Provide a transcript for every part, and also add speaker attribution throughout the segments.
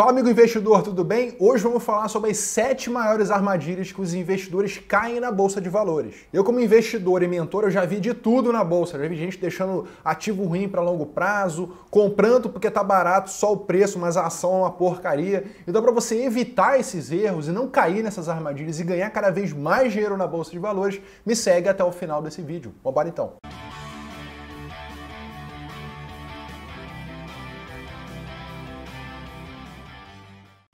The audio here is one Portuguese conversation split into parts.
Speaker 1: Fala, amigo investidor, tudo bem? Hoje vamos falar sobre as sete maiores armadilhas que os investidores caem na bolsa de valores. Eu, como investidor e mentor, eu já vi de tudo na bolsa. Já vi gente deixando ativo ruim para longo prazo, comprando porque tá barato só o preço, mas a ação é uma porcaria. Então, para você evitar esses erros e não cair nessas armadilhas e ganhar cada vez mais dinheiro na bolsa de valores, me segue até o final desse vídeo. Vamos embora então.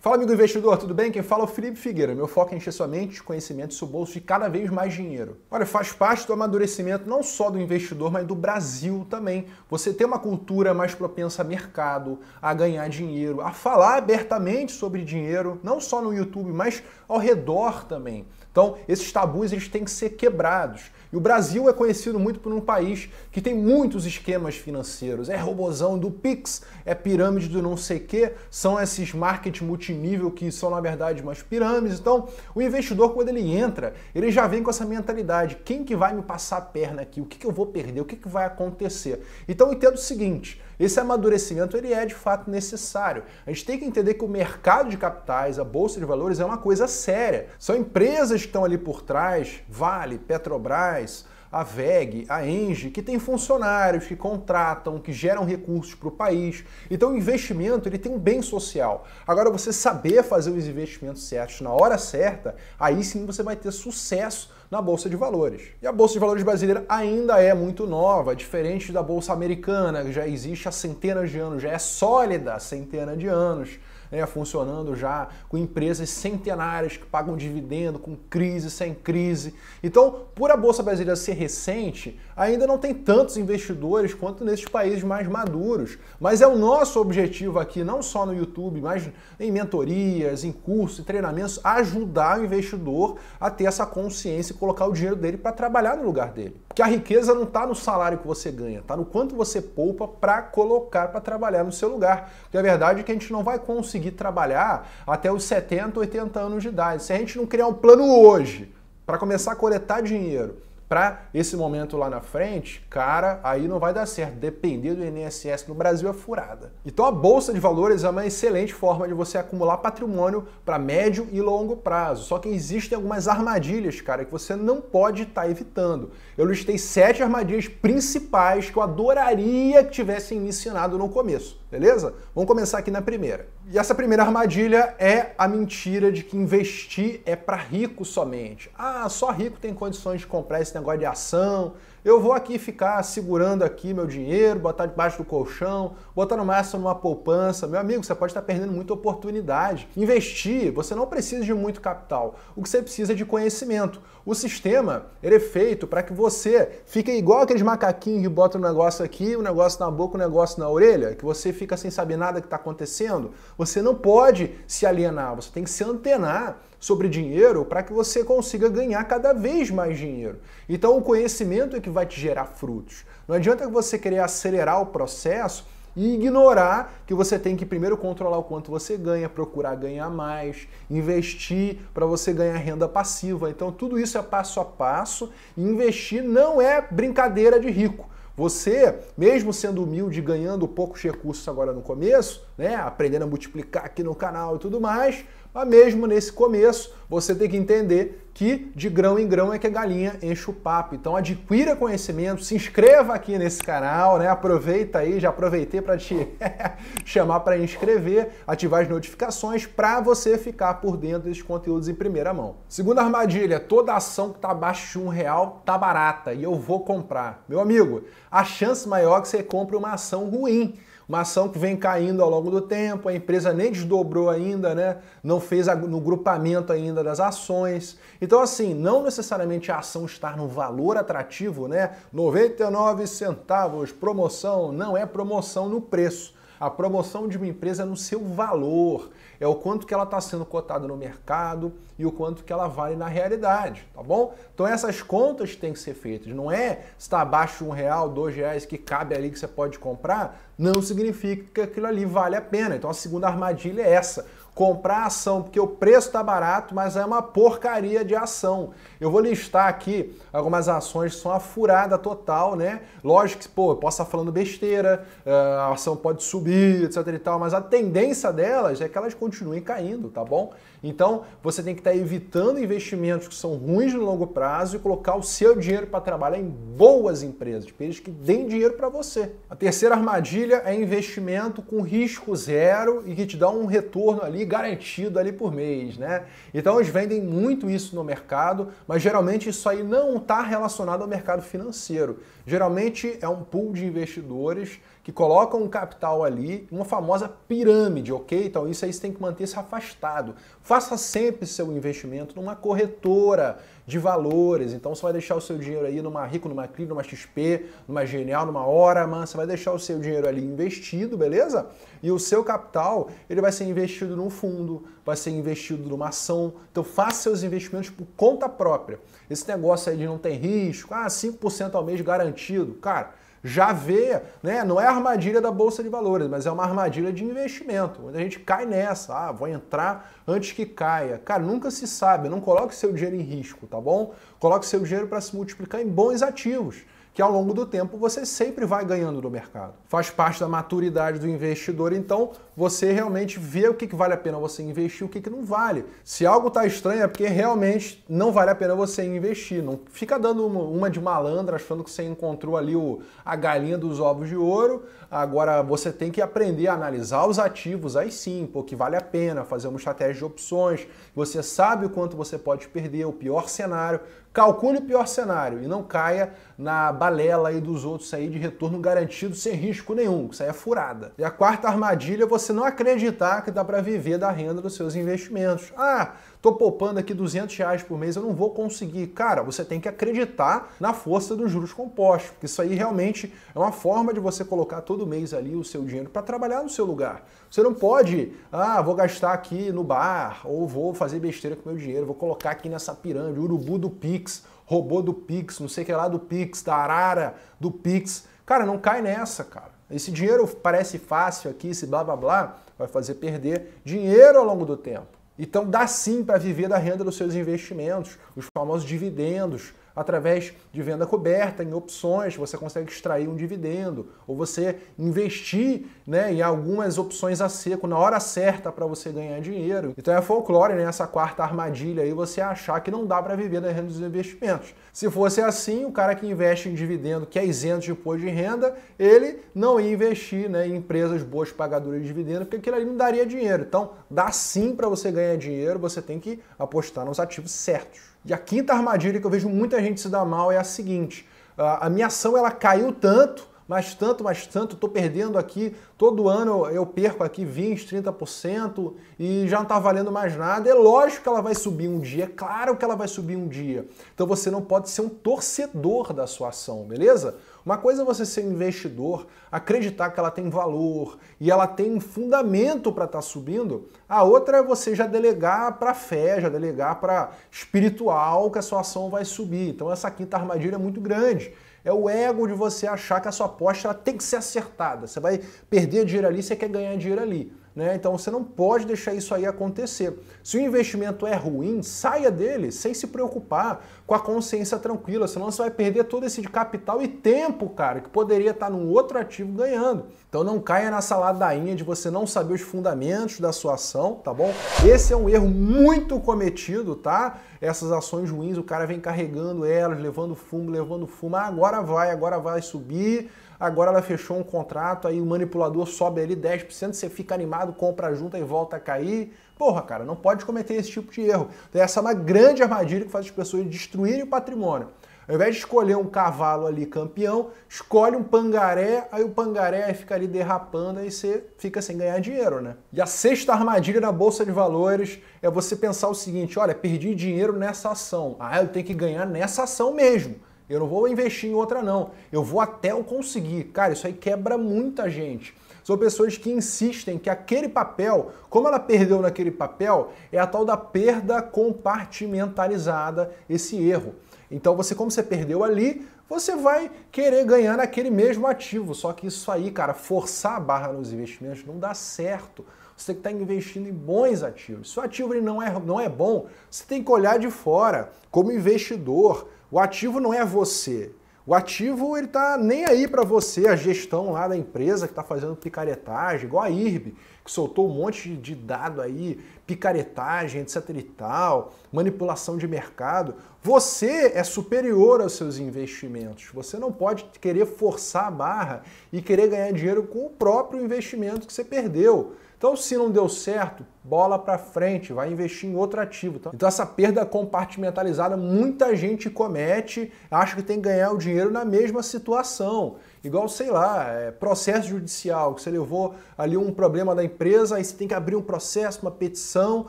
Speaker 1: Fala, amigo investidor, tudo bem? Quem fala é o Felipe Figueira. Meu foco é encher sua mente, conhecimento e seu bolso de cada vez mais dinheiro. Olha, faz parte do amadurecimento não só do investidor, mas do Brasil também. Você ter uma cultura mais propensa a mercado, a ganhar dinheiro, a falar abertamente sobre dinheiro, não só no YouTube, mas ao redor também. Então, esses tabus eles têm que ser quebrados. E o Brasil é conhecido muito por um país que tem muitos esquemas financeiros. É robozão do Pix, é pirâmide do não sei quê, são esses marketing multinível que são, na verdade, umas pirâmides. Então, o investidor, quando ele entra, ele já vem com essa mentalidade. Quem que vai me passar a perna aqui? O que, que eu vou perder? O que, que vai acontecer? Então, entenda o seguinte, esse amadurecimento ele é de fato necessário. A gente tem que entender que o mercado de capitais, a bolsa de valores é uma coisa séria. São empresas que estão ali por trás, Vale, Petrobras, a VEG, a ENGE, que tem funcionários, que contratam, que geram recursos para o país. Então o investimento ele tem um bem social. Agora você saber fazer os investimentos certos na hora certa, aí sim você vai ter sucesso na Bolsa de Valores. E a Bolsa de Valores brasileira ainda é muito nova, diferente da Bolsa americana, que já existe há centenas de anos, já é sólida há centenas de anos né, funcionando já, com empresas centenárias que pagam dividendo, com crise, sem crise. Então, por a Bolsa Brasileira ser recente, ainda não tem tantos investidores quanto nesses países mais maduros. Mas é o nosso objetivo aqui, não só no YouTube, mas em mentorias, em cursos, em treinamentos, ajudar o investidor a ter essa consciência e colocar o dinheiro dele para trabalhar no lugar dele. Porque a riqueza não está no salário que você ganha, está no quanto você poupa para colocar para trabalhar no seu lugar. Porque a verdade é que a gente não vai conseguir conseguir trabalhar até os 70, 80 anos de idade. Se a gente não criar um plano hoje para começar a coletar dinheiro para esse momento lá na frente, cara, aí não vai dar certo. Depender do INSS no Brasil é furada. Então a bolsa de valores é uma excelente forma de você acumular patrimônio para médio e longo prazo. Só que existem algumas armadilhas, cara, que você não pode estar tá evitando. Eu listei sete armadilhas principais que eu adoraria que tivessem me ensinado no começo, beleza? Vamos começar aqui na primeira. E essa primeira armadilha é a mentira de que investir é para rico somente. Ah, só rico tem condições de comprar esse negócio de ação, eu vou aqui ficar segurando aqui meu dinheiro, botar debaixo do colchão, botar no máximo numa poupança. Meu amigo, você pode estar perdendo muita oportunidade. Investir, você não precisa de muito capital. O que você precisa é de conhecimento. O sistema, ele é feito para que você fique igual aqueles macaquinhos que botam um negócio aqui, o um negócio na boca, o um negócio na orelha, que você fica sem saber nada que está acontecendo. Você não pode se alienar, você tem que se antenar sobre dinheiro para que você consiga ganhar cada vez mais dinheiro. Então o conhecimento é que vai te gerar frutos. Não adianta você querer acelerar o processo e ignorar que você tem que primeiro controlar o quanto você ganha, procurar ganhar mais, investir para você ganhar renda passiva. Então tudo isso é passo a passo e investir não é brincadeira de rico. Você, mesmo sendo humilde, ganhando poucos recursos agora no começo, né, aprendendo a multiplicar aqui no canal e tudo mais, mas mesmo nesse começo, você tem que entender que de grão em grão é que a galinha enche o papo. Então adquira conhecimento, se inscreva aqui nesse canal, né? Aproveita aí, já aproveitei para te chamar para inscrever, ativar as notificações para você ficar por dentro desses conteúdos em primeira mão. Segunda armadilha, toda ação que está abaixo de um real tá barata e eu vou comprar. Meu amigo, a chance maior é que você compre uma ação ruim uma ação que vem caindo ao longo do tempo, a empresa nem desdobrou ainda, né? não fez no grupamento ainda das ações. Então, assim, não necessariamente a ação estar no valor atrativo, né? 99 centavos, promoção, não é promoção no preço. A promoção de uma empresa é no seu valor, é o quanto que ela está sendo cotada no mercado e o quanto que ela vale na realidade, tá bom? Então essas contas têm que ser feitas. Não é está abaixo de um real, dois reais que cabe ali que você pode comprar, não significa que aquilo ali vale a pena. Então a segunda armadilha é essa comprar ação, porque o preço está barato, mas é uma porcaria de ação. Eu vou listar aqui algumas ações que são a furada total, né? Lógico que, pô, eu posso estar falando besteira, eh, a ação pode subir, etc e tal, mas a tendência delas é que elas continuem caindo, tá bom? Então, você tem que estar evitando investimentos que são ruins no longo prazo e colocar o seu dinheiro para trabalhar em boas empresas, empresas que deem dinheiro para você. A terceira armadilha é investimento com risco zero e que te dá um retorno ali garantido ali por mês, né? Então eles vendem muito isso no mercado, mas geralmente isso aí não está relacionado ao mercado financeiro. Geralmente é um pool de investidores que colocam um capital ali, uma famosa pirâmide, ok? Então isso aí você tem que manter se afastado. Faça sempre seu investimento numa corretora de valores. Então você vai deixar o seu dinheiro aí numa Rico, numa Clip, numa XP, numa Genial, numa Orama, você vai deixar o seu dinheiro ali investido, beleza? E o seu capital, ele vai ser investido num fundo, vai ser investido numa ação. Então faça seus investimentos por conta própria. Esse negócio aí de não tem risco, ah, 5% ao mês garantido, cara já vê, né, não é armadilha da bolsa de valores, mas é uma armadilha de investimento. a gente cai nessa, ah, vou entrar antes que caia. Cara, nunca se sabe, não coloque seu dinheiro em risco, tá bom? Coloque seu dinheiro para se multiplicar em bons ativos que ao longo do tempo você sempre vai ganhando do mercado. Faz parte da maturidade do investidor, então você realmente vê o que, vale a pena você investir, o que, não vale. Se algo está estranho é porque realmente não vale a pena você investir. Não fica dando uma, de malandra achando que você encontrou ali o, a galinha dos ovos de ouro. Agora você tem que aprender a analisar os ativos, aí sim, porque vale a pena fazer uma estratégia de opções. Você sabe o quanto você pode perder, o pior cenário, Calcule o pior cenário e não caia na balela aí dos outros aí de retorno garantido sem risco nenhum, isso aí é furada. E a quarta armadilha é você não acreditar que dá para viver da renda dos seus investimentos. Ah, tô poupando aqui 200 reais por mês, eu não vou conseguir. Cara, você tem que acreditar na força dos juros compostos, porque isso aí realmente é uma forma de você colocar todo mês ali o seu dinheiro para trabalhar no seu lugar. Você não pode, ah, vou gastar aqui no bar, ou vou fazer besteira com meu dinheiro, vou colocar aqui nessa pirâmide, urubu do Pix, robô do Pix, não sei o que lá do Pix, da arara do Pix. Cara, não cai nessa, cara. Esse dinheiro parece fácil aqui, esse blá blá blá, vai fazer perder dinheiro ao longo do tempo. Então dá sim para viver da renda dos seus investimentos, os famosos dividendos, através de venda coberta em opções, você consegue extrair um dividendo, ou você investir né, em algumas opções a seco na hora certa para você ganhar dinheiro. Então é folclore, né, essa quarta armadilha aí, você achar que não dá para viver da renda dos investimentos. Se fosse assim, o cara que investe em dividendo, que é isento de imposto de renda, ele não ia investir né, em empresas boas pagadoras de dividendo, porque aquilo ali não daria dinheiro. Então, dá sim para você ganhar dinheiro, você tem que apostar nos ativos certos. E a quinta armadilha que eu vejo muita gente se dar mal é a seguinte: a minha ação ela caiu tanto mas tanto, mas tanto, estou perdendo aqui, todo ano eu, eu perco aqui 20, 30% e já não está valendo mais nada. É lógico que ela vai subir um dia, é claro que ela vai subir um dia. Então você não pode ser um torcedor da sua ação, beleza? Uma coisa é você ser um investidor, acreditar que ela tem valor e ela tem um fundamento para estar tá subindo. A outra é você já delegar para fé, já delegar para espiritual que a sua ação vai subir. Então essa quinta armadilha é muito grande. É o ego de você achar que a sua aposta tem que ser acertada. Você vai perder dinheiro ali, você quer ganhar dinheiro ali. Né? Então você não pode deixar isso aí acontecer. Se o investimento é ruim, saia dele sem se preocupar, com a consciência tranquila, senão você vai perder todo esse de capital e tempo, cara, que poderia estar num outro ativo ganhando. Então não caia na saladainha de você não saber os fundamentos da sua ação, tá bom? Esse é um erro muito cometido, tá? Essas ações ruins, o cara vem carregando elas, levando fumo, levando fumo, ah, agora vai, agora vai subir Agora ela fechou um contrato, aí o manipulador sobe ali 10%, você fica animado, compra junto e volta a cair. Porra, cara, não pode cometer esse tipo de erro. Então, essa é uma grande armadilha que faz as pessoas destruírem o patrimônio. Ao invés de escolher um cavalo ali campeão, escolhe um pangaré, aí o pangaré aí fica ali derrapando e você fica sem ganhar dinheiro, né? E a sexta armadilha na bolsa de valores é você pensar o seguinte: olha, perdi dinheiro nessa ação. Ah, eu tenho que ganhar nessa ação mesmo. Eu não vou investir em outra, não. Eu vou até eu conseguir. Cara, isso aí quebra muita gente. São pessoas que insistem que aquele papel, como ela perdeu naquele papel, é a tal da perda compartimentalizada, esse erro. Então você, como você perdeu ali, você vai querer ganhar naquele mesmo ativo. Só que isso aí, cara, forçar a barra nos investimentos não dá certo. Você tem que estar tá investindo em bons ativos. Se o ativo ele não, é, não é bom, você tem que olhar de fora como investidor. O ativo não é você. O ativo ele tá nem aí para você, a gestão lá da empresa que está fazendo picaretagem, igual a IRB, que soltou um monte de dado aí, picaretagem, etc e tal, manipulação de mercado. Você é superior aos seus investimentos. Você não pode querer forçar a barra e querer ganhar dinheiro com o próprio investimento que você perdeu. Então, se não deu certo, bola para frente, vai investir em outro ativo. Tá? Então, essa perda compartimentalizada muita gente comete, acha que tem que ganhar o dinheiro na mesma situação. Igual, sei lá, é, processo judicial, que você levou ali um problema da empresa, aí você tem que abrir um processo, uma petição,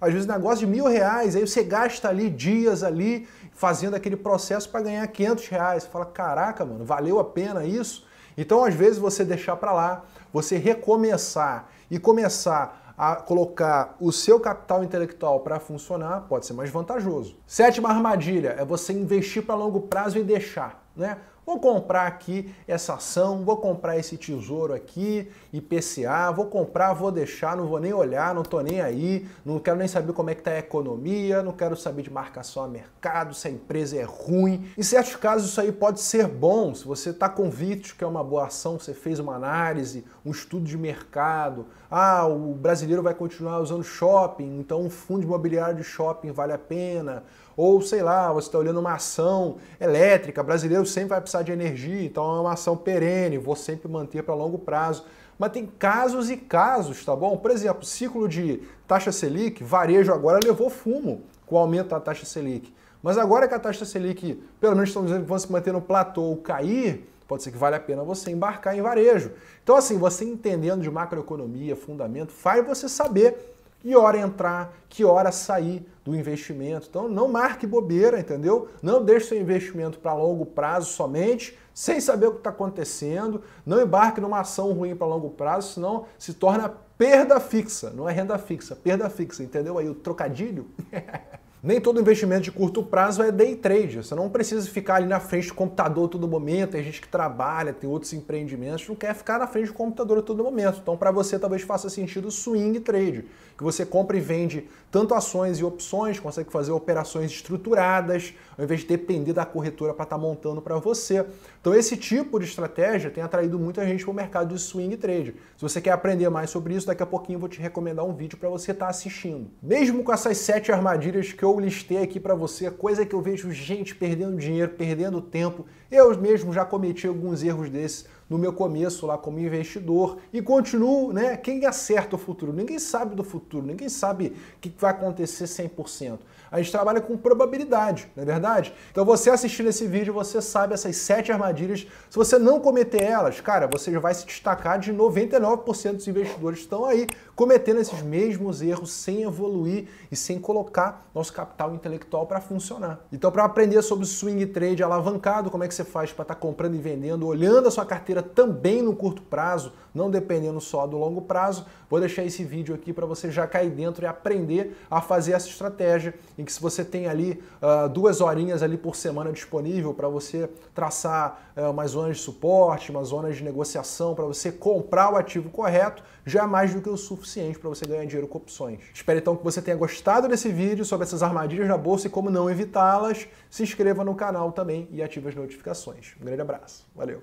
Speaker 1: às vezes negócio de mil reais, aí você gasta ali dias ali fazendo aquele processo para ganhar 500 reais. Você fala, caraca, mano, valeu a pena isso? Então, às vezes, você deixar para lá, você recomeçar e começar a colocar o seu capital intelectual para funcionar pode ser mais vantajoso. Sétima armadilha é você investir para longo prazo e deixar, né? Vou comprar aqui essa ação, vou comprar esse tesouro aqui, IPCA, vou comprar, vou deixar, não vou nem olhar, não tô nem aí, não quero nem saber como é que tá a economia, não quero saber de marcação a mercado, se a empresa é ruim. Em certos casos isso aí pode ser bom, se você está convicto que é uma boa ação, você fez uma análise, um estudo de mercado, ah, o brasileiro vai continuar usando shopping, então um fundo imobiliário de shopping vale a pena, ou sei lá, você está olhando uma ação elétrica, brasileiro sempre vai precisar de energia, então é uma ação perene, vou sempre manter para longo prazo. Mas tem casos e casos, tá bom? Por exemplo, ciclo de taxa Selic, varejo agora levou fumo com o aumento da taxa Selic. Mas agora que a taxa Selic, pelo menos estão dizendo que vão se manter no platô ou cair, pode ser que vale a pena você embarcar em varejo. Então, assim, você entendendo de macroeconomia, fundamento, faz você saber que hora entrar, que hora sair do investimento. Então não marque bobeira, entendeu? Não deixe seu investimento para longo prazo somente, sem saber o que está acontecendo. Não embarque numa ação ruim para longo prazo, senão se torna perda fixa. Não é renda fixa, perda fixa. Entendeu aí o trocadilho? Nem todo investimento de curto prazo é day trade. Você não precisa ficar ali na frente do computador todo momento. Tem gente que trabalha, tem outros empreendimentos, não quer ficar na frente do computador todo momento. Então, para você, talvez faça sentido swing trade, que você compra e vende tanto ações e opções, consegue fazer operações estruturadas, ao invés de depender da corretora para estar tá montando para você. Então, esse tipo de estratégia tem atraído muita gente para o mercado de swing trade. Se você quer aprender mais sobre isso, daqui a pouquinho eu vou te recomendar um vídeo para você estar tá assistindo. Mesmo com essas sete armadilhas que eu eu listei aqui para você, coisa que eu vejo gente perdendo dinheiro, perdendo tempo. Eu mesmo já cometi alguns erros desses no meu começo lá como investidor e continuo, né? Quem acerta o futuro? Ninguém sabe do futuro, ninguém sabe o que vai acontecer 100%. A gente trabalha com probabilidade, não é verdade? Então você assistindo esse vídeo, você sabe essas sete armadilhas. Se você não cometer elas, cara, você já vai se destacar de 99% dos investidores que estão aí cometendo esses mesmos erros sem evoluir e sem colocar nosso capital intelectual para funcionar. Então, para aprender sobre swing trade alavancado, como é que você faz para estar tá comprando e vendendo, olhando a sua carteira também no curto prazo, não dependendo só do longo prazo. Vou deixar esse vídeo aqui para você já cair dentro e aprender a fazer essa estratégia, em que se você tem ali uh, duas horinhas ali por semana disponível para você traçar uh, ah, umas zonas de suporte, umas zonas de negociação, para você comprar o ativo correto, já é mais do que o suficiente para você ganhar dinheiro com opções. Espero então que você tenha gostado desse vídeo sobre essas armadilhas na bolsa e como não evitá-las. Se inscreva no canal também e ative as notificações. Um grande abraço. Valeu!